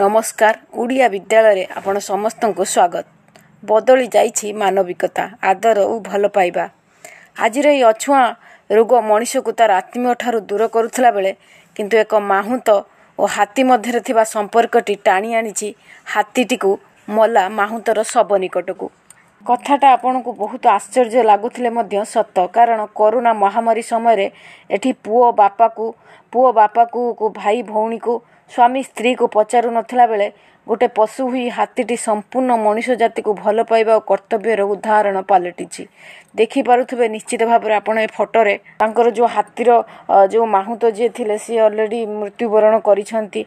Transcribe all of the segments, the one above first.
ନମସ୍କାର ଓଡ଼ିଆ ବିଦ୍ୟାଳୟରେ ଆପଣ ସମସ୍ତଙ୍କୁ ସ୍ୱାଗତ ବଦଳି ଯାଇଛି ମାନବିକତା ଆଦର ଓ ଭଲ ପାଇବା ଆଜିର ଏହି ଅଛୁଆଁ ରୋଗ ମଣିଷକୁ ତା'ର ଆତ୍ମୀୟ ଠାରୁ ଦୂର କରୁଥିଲା ବେଳେ କିନ୍ତୁ ଏକ ମାହୁନ୍ତ ଓ ହାତୀ ମଧ୍ୟରେ ଥିବା ସମ୍ପର୍କଟି ଟାଣି ଆଣିଛି ହାତୀଟିକୁ ମଲା ମାହୁନ୍ତର ଶବ ନିକଟକୁ କଥାଟା ଆପଣଙ୍କୁ ବହୁତ ଆଶ୍ଚର୍ଯ୍ୟ ଲାଗୁଥିଲେ ମଧ୍ୟ ସତ କାରଣ କରୋନା ମହାମାରୀ ସମୟରେ ଏଠି ପୁଅ ବାପାକୁ ପୁଅ ବାପାକୁ ଭାଇ ଭଉଣୀକୁ ସ୍ୱାମୀ ସ୍ତ୍ରୀକୁ ପଚାରୁନଥିଲା ବେଳେ ଗୋଟିଏ ପଶୁ ହୋଇ ହାତୀଟି ସମ୍ପୂର୍ଣ୍ଣ ମଣିଷ ଜାତିକୁ ଭଲ ପାଇବା ଓ କର୍ତ୍ତବ୍ୟର ଉଦାହରଣ ପାଲଟିଛି ଦେଖିପାରୁଥିବେ ନିଶ୍ଚିତ ଭାବରେ ଆପଣ ଏ ଫଟୋରେ ତାଙ୍କର ଯେଉଁ ହାତୀର ଯେଉଁ ମାହୁତ ଯିଏ ଥିଲେ ସିଏ ଅଲରେଡ଼ି ମୃତ୍ୟୁବରଣ କରିଛନ୍ତି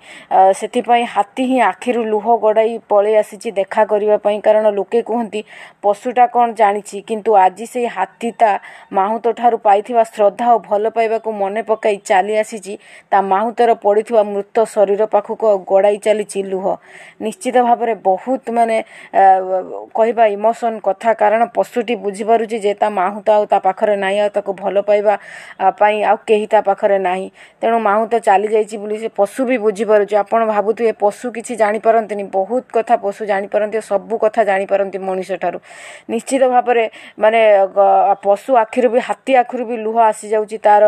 ସେଥିପାଇଁ ହାତୀ ହିଁ ଆଖିରୁ ଲୁହ ଗଡ଼ାଇ ପଳେଇ ଆସିଛି ଦେଖା କରିବା ପାଇଁ କାରଣ ଲୋକେ କୁହନ୍ତି ପଶୁଟା କ'ଣ ଜାଣିଛି କିନ୍ତୁ ଆଜି ସେଇ ହାତୀ ତା ମାହୁତ ଠାରୁ ପାଇଥିବା ଶ୍ରଦ୍ଧା ଓ ଭଲ ପାଇବାକୁ ମନେ ପକାଇ ଚାଲି ଆସିଛି ତା ମାହୁତର ପଡ଼ିଥିବା ମୃତ ଶରୀର ପାଖକୁ ଗଡ଼ାଇ ଚାଲିଛି ଲୁହ ନିଶ୍ଚିତ ଭାବରେ ବହୁତ ମାନେ କହିବା ଇମୋସନ୍ କଥା କାରଣ ପଶୁଟି ବୁଝିପାରୁଛି ଯେ ତା ମାଉଁ ତ ଆଉ ତା ପାଖରେ ନାହିଁ ଆଉ ତାକୁ ଭଲ ପାଇବା ପାଇଁ ଆଉ କେହି ତା ପାଖରେ ନାହିଁ ତେଣୁ ମାଉଁ ତ ଚାଲିଯାଇଛି ବୋଲି ସେ ପଶୁ ବି ବୁଝିପାରୁଛି ଆପଣ ଭାବୁଥିବେ ପଶୁ କିଛି ଜାଣିପାରନ୍ତିନି ବହୁତ କଥା ପଶୁ ଜାଣିପାରନ୍ତି ସବୁ କଥା ଜାଣିପାରନ୍ତି ମଣିଷ ଠାରୁ ନିଶ୍ଚିତ ଭାବରେ ମାନେ ପଶୁ ଆଖିରୁ ବି ହାତୀ ଆଖିରୁ ବି ଲୁହ ଆସିଯାଉଛି ତାର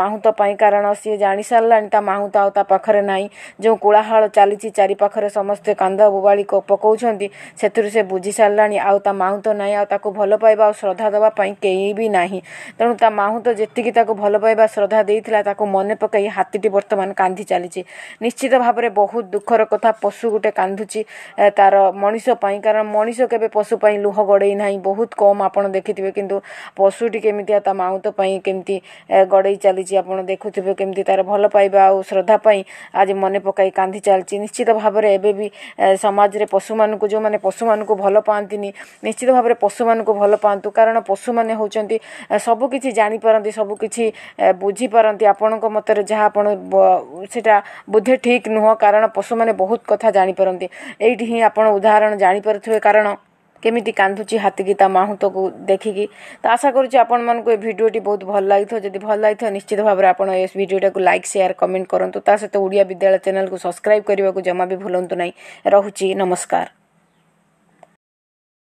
ମାଉଁ ତ ପାଇଁ କାରଣ ସିଏ ଜାଣିସାରିଲାଣି ତା ମାଉଁ ତ ଆଉ ତା ପାଖରେ ନାହିଁ ଯେଉଁ କୋଳାହଳ ଚାଲିଛି ଚାରିପାଖରେ ସମସ୍ତେ କାନ୍ଦ ବୋବାଳି ପକାଉଛନ୍ତି ସେଥିରୁ ସେ ବୁଝି ସାରିଲାଣି ଆଉ ତା ମାହୁଁ ତ ନାହିଁ ଆଉ ତାକୁ ଭଲ ପାଇବା ଆଉ ଶ୍ରଦ୍ଧା ଦେବା ପାଇଁ କେହି ବି ନାହିଁ ତେଣୁ ତା ମାହୁଁ ତ ଯେତିକି ତାକୁ ଭଲ ପାଇବା ଶ୍ରଦ୍ଧା ଦେଇଥିଲା ତାକୁ ମନେ ପକାଇ ହାତୀଟି ବର୍ତ୍ତମାନ କାନ୍ଦି ଚାଲିଛି ନିଶ୍ଚିତ ଭାବରେ ବହୁତ ଦୁଃଖର କଥା ପଶୁ ଗୋଟେ କାନ୍ଧୁଛି ତାର ମଣିଷ ପାଇଁ କାରଣ ମଣିଷ କେବେ ପଶୁ ପାଇଁ ଲୁହ ଗଡ଼େଇ ନାହିଁ ବହୁତ କମ୍ ଆପଣ ଦେଖିଥିବେ କିନ୍ତୁ ପଶୁଟି କେମିତିଆ ତା ମାଉଁତ ପାଇଁ କେମିତି ଗଡ଼େଇ ଚାଲିଛି ଆପଣ ଦେଖୁଥିବେ କେମିତି ତାର ଭଲ ପାଇବା ଆଉ ଶ୍ରଦ୍ଧା ପାଇଁ ଆଜି ମନେ ପକାଇ କାନ୍ଦି ଚାଲିଛି ନିଶ୍ଚିତ ଭାବରେ ଏବେ କେବେ ବି ସମାଜରେ ପଶୁମାନଙ୍କୁ ଯେଉଁମାନେ ପଶୁମାନଙ୍କୁ ଭଲ ପାଆନ୍ତିନି ନିଶ୍ଚିତ ଭାବରେ ପଶୁମାନଙ୍କୁ ଭଲ ପାଆନ୍ତୁ କାରଣ ପଶୁମାନେ ହେଉଛନ୍ତି ସବୁ କିଛି ଜାଣିପାରନ୍ତି ସବୁକିଛି ବୁଝିପାରନ୍ତି ଆପଣଙ୍କ ମତରେ ଯାହା ଆପଣ ସେଇଟା ବୋଧେ ଠିକ୍ ନୁହଁ କାରଣ ପଶୁମାନେ ବହୁତ କଥା ଜାଣିପାରନ୍ତି ଏଇଠି ହିଁ ଆପଣ ଉଦାହରଣ ଜାଣିପାରୁଥିବେ କାରଣ কেমিতি কান্দুছি হাতিকি তা মাহুতକୁ ଦେଖିକି ତ ଆଶା କରୁଛି ଆପଣମାନଙ୍କୁ ଏ ଭିଡ଼ିଓଟି ବହୁତ ଭଲ ଲାଗିଥିବ ଯଦି ଭଲ ଲାଗିଥିବ ନିଶ୍ଚିତ ଭାବରେ ଆପଣ ଏ ଭିଡ଼ିଓଟାକୁ ଲାଇକ୍ ସେୟାର କମେଣ୍ଟ କରନ୍ତୁ ତା ସହିତ ଓଡ଼ିଆ ବିଦ୍ୟାଳୟ ଚ୍ୟାନେଲକୁ ସବସ୍କ୍ରାଇବ୍ କରିବାକୁ ଜମା ବି ଭୁଲନ୍ତୁ ନାହିଁ ରହୁଛି ନମସ୍କାର